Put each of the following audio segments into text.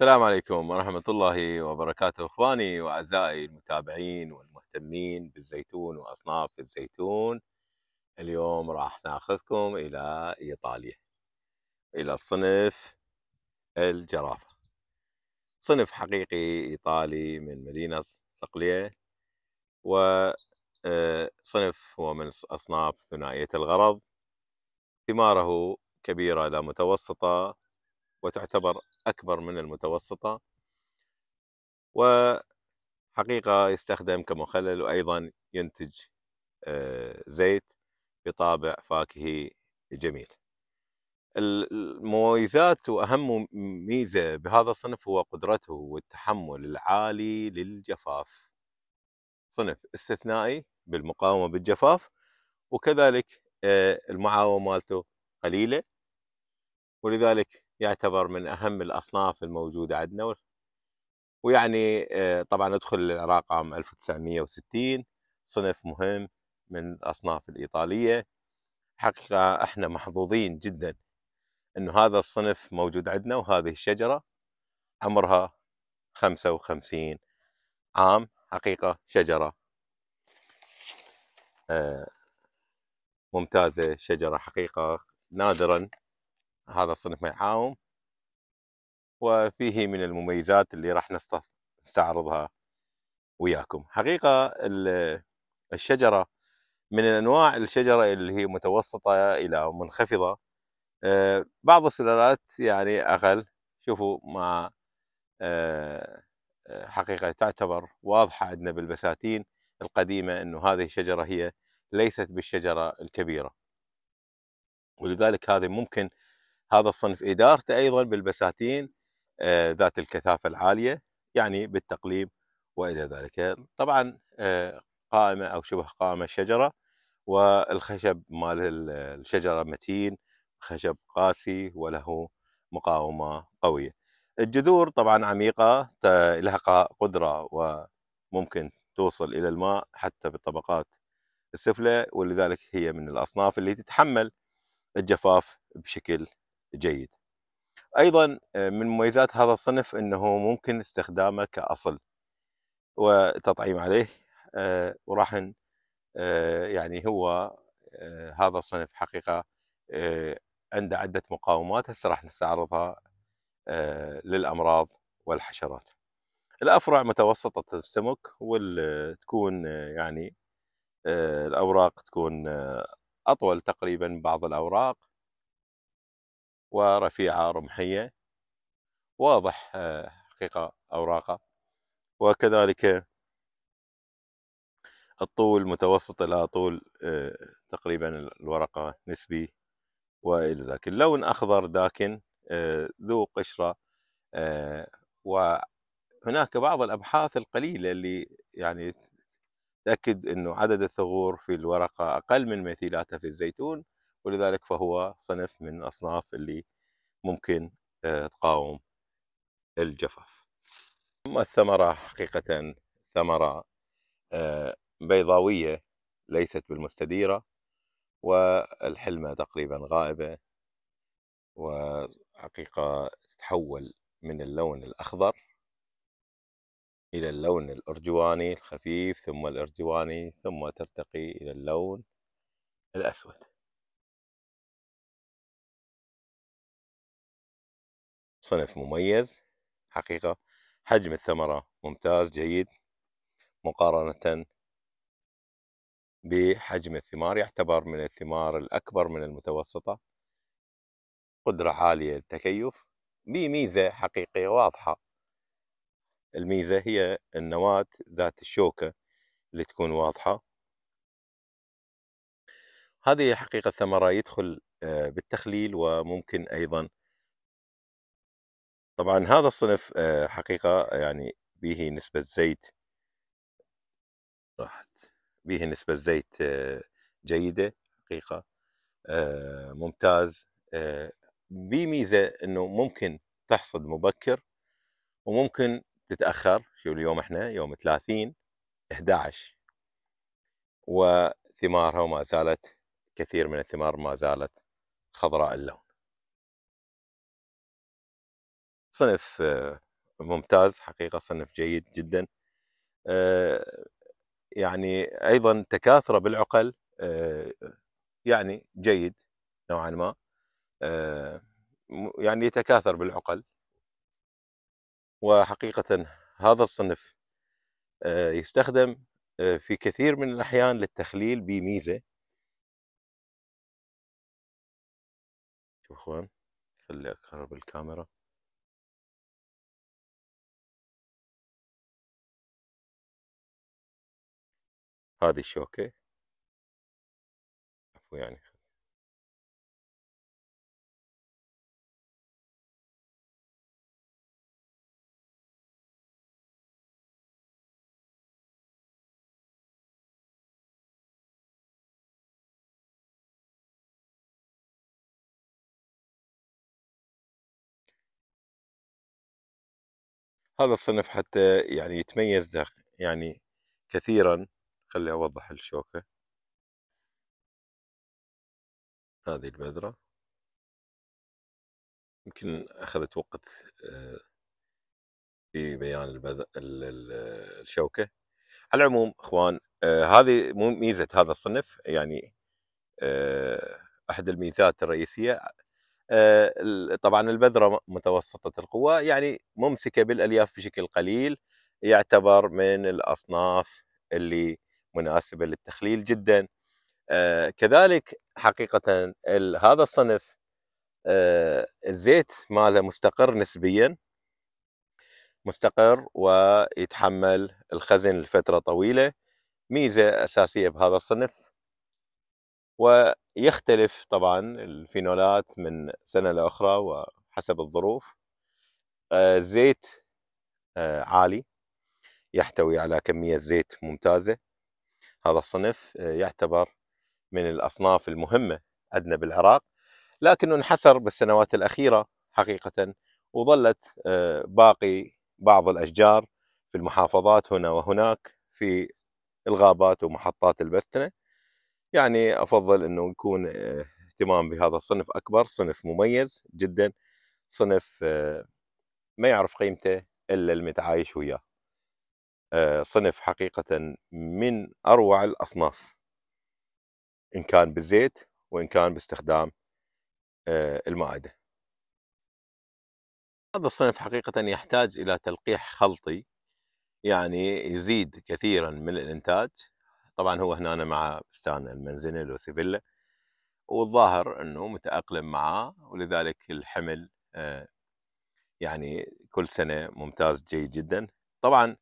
السلام عليكم ورحمة الله وبركاته إخواني وأعزائي المتابعين والمهتمين بالزيتون وأصناف الزيتون اليوم راح ناخذكم إلى إيطاليا إلى صنف الجرافة صنف حقيقي إيطالي من مدينة صقلية وصنف آه، هو من أصناف ثنائية الغرض ثماره كبيرة إلى متوسطة وتعتبر أكبر من المتوسطة وحقيقة يستخدم كمخلل وأيضا ينتج آه، زيت بطابع فاكهي جميل المميزات وأهم ميزة بهذا الصنف هو قدرته والتحمل العالي للجفاف صنف استثنائي بالمقاومة بالجفاف وكذلك آه، المعاومة مالته قليلة ولذلك يعتبر من اهم الاصناف الموجوده عندنا ويعني آه، طبعا ادخل العراق عام 1960 صنف مهم من الاصناف الايطاليه حقيقه احنا محظوظين جدا انه هذا الصنف موجود عندنا وهذه الشجره عمرها 55 عام حقيقه شجره آه، ممتازه شجره حقيقه نادرا هذا الصنف ما يحاوم وفيه من المميزات اللي راح نستعرضها وياكم حقيقة الشجرة من أنواع الشجرة اللي هي متوسطة إلى منخفضة آه، بعض السلالات يعني أقل شوفوا مع آه، آه، حقيقة تعتبر واضحة عندنا بالبساتين القديمة أنه هذه الشجرة هي ليست بالشجرة الكبيرة ولذلك هذه ممكن هذا الصنف إدارته أيضا بالبساتين آه، ذات الكثافة العالية يعني بالتقليب وإلى ذلك طبعا آه، قائمة أو شبه قائمة شجرة والخشب مال الشجرة متين خشب قاسي وله مقاومة قوية الجذور طبعا عميقة لها قدرة وممكن توصل إلى الماء حتى بالطبقات السفلى ولذلك هي من الأصناف اللي تتحمل الجفاف بشكل جيد ايضا آه، من مميزات هذا الصنف انه ممكن استخدامه كاصل وتطعيم عليه آه، وراح آه، يعني هو هذا الصنف حقيقه عنده عده مقاومات هسه راح نستعرضها للامراض والحشرات الافرع متوسطه السمك وتكون يعني الاوراق تكون اطول تقريبا بعض الاوراق ورفيعة رمحية واضح آه، حقيقة أوراقه وكذلك الطول متوسط إلى طول آه، تقريبا الورقة نسبي وإلى ذاك اللون أخضر داكن آه، ذو قشرة وهناك بعض الأبحاث القليلة اللي يعني تأكد أنه عدد الثغور في الورقة أقل من مثيلاتها في الزيتون ولذلك فهو صنف من أصناف اللي ممكن آه، تقاوم الجفاف أما الثمرة حقيقة ثمرة آه، بيضاوية ليست بالمستديرة والحلمة تقريبا غائبة وحقيقة تتحول من اللون الأخضر إلى اللون الأرجواني الخفيف ثم الأرجواني ثم ترتقي إلى اللون الأسود صنف مميز حقيقة حجم الثمرة ممتاز جيد مقارنة بحجم الثمار يعتبر من الثمار الأكبر من المتوسطة قدرة عالية للتكيف بميزة حقيقية واضحة الميزة هي النواة ذات الشوكة اللي تكون واضحة هذه حقيقة ثمرة يدخل آه، بالتخليل وممكن أيضا طبعا هذا الصنف آه، حقيقة يعني به نسبة زيت راحت به نسبة زيت آه، جيدة حقيقة آه، ممتاز بميزة أنه ممكن تحصد مبكر وممكن تتأخر شو اليوم احنا يوم 30 11 وثمارها وما زالت كثير من الثمار ما زالت خضراء اللون صنف آه، ممتاز حقيقه صنف جيد جدا آه، يعني ايضا تكاثره بالعقل آه، يعني جيد نوعا ما يعني يتكاثر بالعقل وحقيقه هذا الصنف يستخدم في كثير من الاحيان للتخليل بميزه شوف اخوان خلي اقرب الكاميرا هذه الشوكة عفوا يعني هذا الصنف حتى يعني يتميز يعني كثيرا خلي أوضح الشوكة هذه البذرة يمكن أخذت وقت آه، في بيان البذ... الشوكة على العموم إخوان آه، هذه ميزة هذا الصنف يعني آه، أحد الميزات الرئيسية طبعا البذرة متوسطة القوة يعني ممسكة بالألياف بشكل قليل يعتبر من الأصناف اللي مناسبه للتخليل جدا آه، كذلك حقيقه هذا الصنف آه، الزيت ماله مستقر نسبيا مستقر ويتحمل الخزن لفتره طويله ميزه اساسيه بهذا الصنف ويختلف طبعا الفينولات من سنه لاخرى وحسب الظروف آه، الزيت عالي يحتوي على كميه زيت ممتازه هذا الصنف آه، يعتبر من الأصناف المهمة عندنا بالعراق لكنه انحسر بالسنوات الأخيرة حقيقة وظلت آه، باقي بعض الأشجار في المحافظات هنا وهناك في الغابات ومحطات البستنة يعني أفضل أنه يكون آه، اهتمام بهذا الصنف أكبر صنف مميز جدا صنف ما يعرف قيمته إلا المتعايش وياه آه، صنف حقيقة من أروع الأصناف إن كان بالزيت وإن كان باستخدام آه، المائدة هذا الصنف حقيقة يحتاج إلى تلقيح خلطي يعني يزيد كثيرا من الإنتاج طبعا هو هنا مع بستان المنزنل وسيفيلا والظاهر أنه متأقلم معاه ولذلك الحمل آه، يعني كل سنة ممتاز جيد جدا طبعا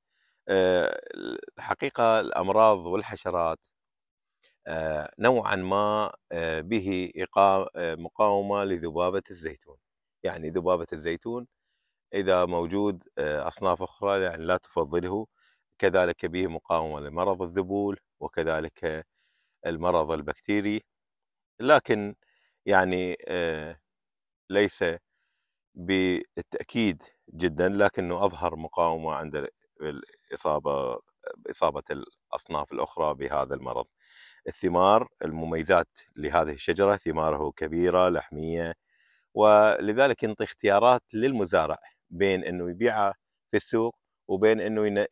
آه، الحقيقه الامراض والحشرات آه، نوعا ما آه، به مقاومه لذبابه الزيتون يعني ذبابه الزيتون اذا موجود اصناف اخرى يعني لا تفضله كذلك به مقاومه لمرض الذبول وكذلك المرض البكتيري لكن يعني ليس بالتاكيد جدا لكنه اظهر مقاومه عند اصابه اصابه الاصناف الاخرى بهذا المرض. الثمار المميزات لهذه الشجره ثماره كبيره لحميه ولذلك ينطي اختيارات للمزارع بين انه يبيعه في السوق وبين انه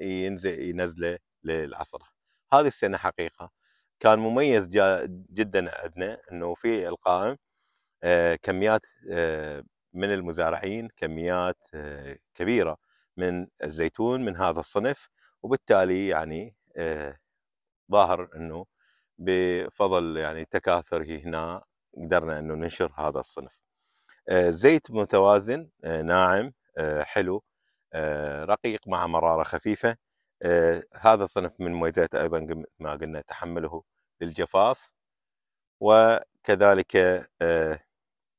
ينزله للعصره. هذه السنه حقيقه كان مميز جدا عندنا انه في القائم آه، كميات آه، من المزارعين كميات آه، كبيره من الزيتون من هذا الصنف وبالتالي يعني آه، ظاهر انه بفضل يعني تكاثره هنا قدرنا انه ننشر هذا الصنف. آه، زيت متوازن آه، ناعم حلو رقيق مع مراره خفيفه هذا الصنف من مميزاته ايضا ما قلنا تحمله للجفاف وكذلك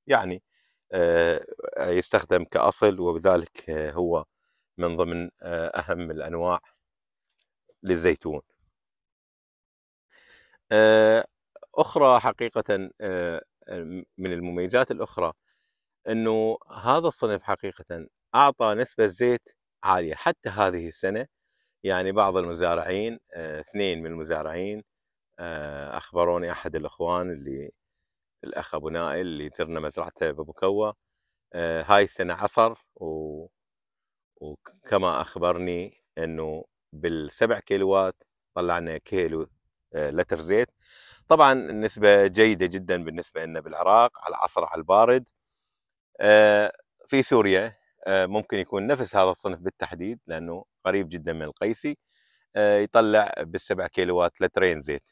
يعني يستخدم كاصل وبذلك هو من ضمن آه، أهم الأنواع للزيتون آه، أخرى حقيقة آه، من المميزات الأخرى أنه هذا الصنف حقيقة أعطى نسبة زيت عالية حتى هذه السنة يعني بعض المزارعين اثنين من المزارعين أخبروني أحد الأخوان اللي الأخ أبو نائل اللي زرنا مزرعته بأبو كوة هاي السنة عصر و وكما اخبرني انه بالسبع كيلوات طلعنا كيلو آه، لتر زيت طبعا النسبة جيدة جدا بالنسبة لنا بالعراق على العصر على البارد آه، في سوريا آه، ممكن يكون نفس هذا الصنف بالتحديد لأنه قريب جدا من القيسي يطلع بالسبع كيلوات لترين زيت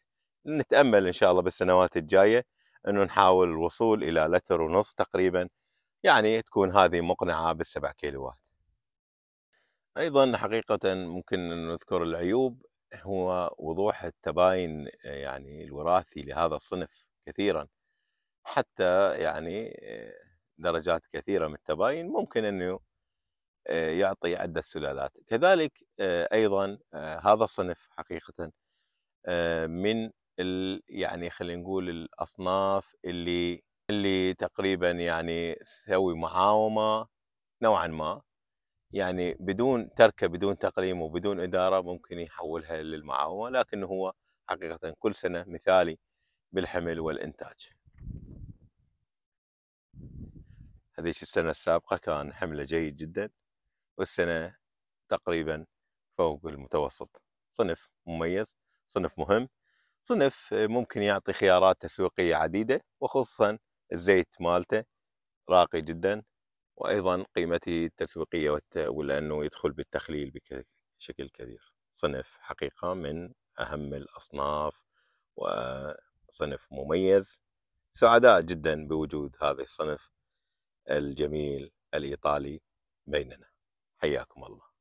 نتأمل إن شاء الله بالسنوات الجاية أنه نحاول الوصول إلى لتر ونص تقريبا يعني تكون هذه مقنعة بالسبع كيلوات أيضا حقيقة ممكن أن نذكر العيوب هو وضوح التباين يعني الوراثي لهذا الصنف كثيرا حتى يعني درجات كثيرة من التباين ممكن أنه يعطي عدة سلالات كذلك أيضا هذا الصنف حقيقة من ال يعني خلينا نقول الأصناف اللي اللي تقريبا يعني تسوي معاومة نوعا ما يعني بدون تركه بدون تقليم وبدون اداره ممكن يحولها للمعاومه لكن هو حقيقه كل سنه مثالي بالحمل والانتاج. هذيك السنه السابقه كان حمله جيد جدا والسنه تقريبا فوق المتوسط صنف مميز صنف مهم صنف ممكن يعطي خيارات تسويقيه عديده وخصوصا الزيت مالته راقي جدا وايضا قيمته التسويقيه والت... ولانه يدخل بالتخليل بشكل كبير صنف حقيقه من اهم الاصناف وصنف مميز سعداء جدا بوجود هذا الصنف الجميل الايطالي بيننا حياكم الله